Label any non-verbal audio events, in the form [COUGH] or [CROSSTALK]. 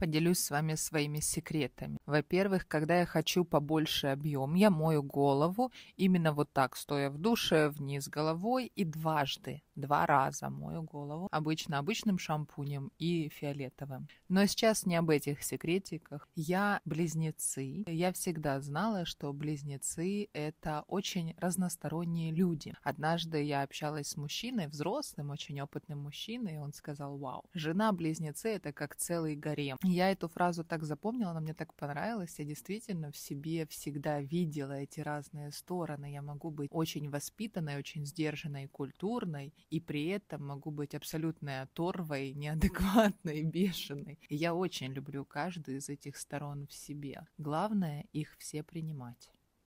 Поделюсь с вами своими секретами. Во-первых, когда я хочу побольше объем, я мою голову именно вот так, стоя в душе, вниз головой и дважды, два раза мою голову, обычно обычным шампунем и фиолетовым. Но сейчас не об этих секретиках. Я близнецы. Я всегда знала, что близнецы — это очень разносторонние люди. Однажды я общалась с мужчиной, взрослым, очень опытным мужчиной, и он сказал, вау, жена-близнецы — это как целый гарем. Я эту фразу так запомнила, она мне так понравилась. Я действительно в себе всегда видела эти разные стороны. Я могу быть очень воспитанной, очень сдержанной, культурной, и при этом могу быть абсолютно оторвой, [LAUGHS] неадекватной, бешеной. И я очень люблю каждую из этих сторон в себе. Главное их все принимать.